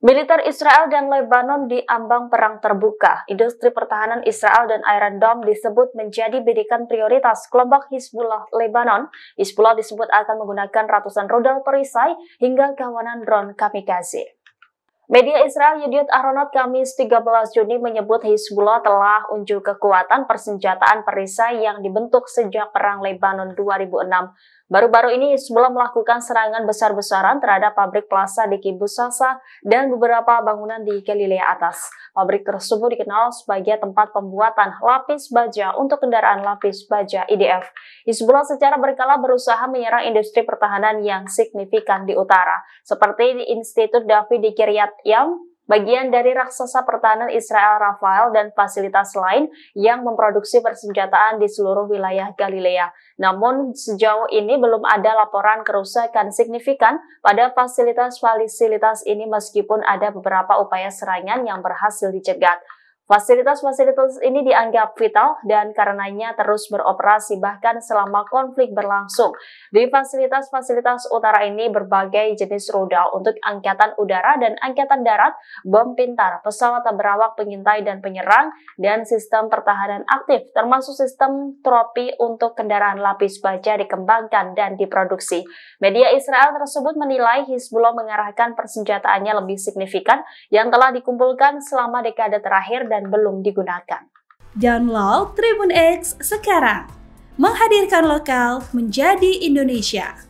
Militer Israel dan Lebanon di ambang perang terbuka. Industri pertahanan Israel dan Iron Dome disebut menjadi bidikan prioritas kelompok Hizbullah Lebanon. Hizbullah disebut akan menggunakan ratusan rudal perisai hingga kawanan drone kamikaze. Media Israel Yudhit Aronot Kamis 13 Juni menyebut Hizbullah telah unjuk kekuatan persenjataan perisai yang dibentuk sejak Perang Lebanon 2006 Baru-baru ini Hizbullah melakukan serangan besar-besaran terhadap pabrik Plaza di Sasa dan beberapa bangunan di Galilea atas. Pabrik tersebut dikenal sebagai tempat pembuatan lapis baja untuk kendaraan lapis baja IDF. Hizbullah secara berkala berusaha menyerang industri pertahanan yang signifikan di utara, seperti di Institut David di Kiryat Yam, bagian dari raksasa pertahanan Israel Rafael dan fasilitas lain yang memproduksi persenjataan di seluruh wilayah Galilea. Namun sejauh ini belum ada laporan kerusakan signifikan pada fasilitas-fasilitas ini meskipun ada beberapa upaya serangan yang berhasil dicegat. Fasilitas-fasilitas ini dianggap vital dan karenanya terus beroperasi bahkan selama konflik berlangsung. Di fasilitas-fasilitas utara ini berbagai jenis rudal untuk angkatan udara dan angkatan darat, bom pintar, pesawat berawak pengintai dan penyerang, dan sistem pertahanan aktif termasuk sistem tropi untuk kendaraan lapis baja dikembangkan dan diproduksi. Media Israel tersebut menilai Hizbullah mengarahkan persenjataannya lebih signifikan yang telah dikumpulkan selama dekade terakhir dan dan belum digunakan. Download Tribun X sekarang. Menghadirkan lokal menjadi Indonesia.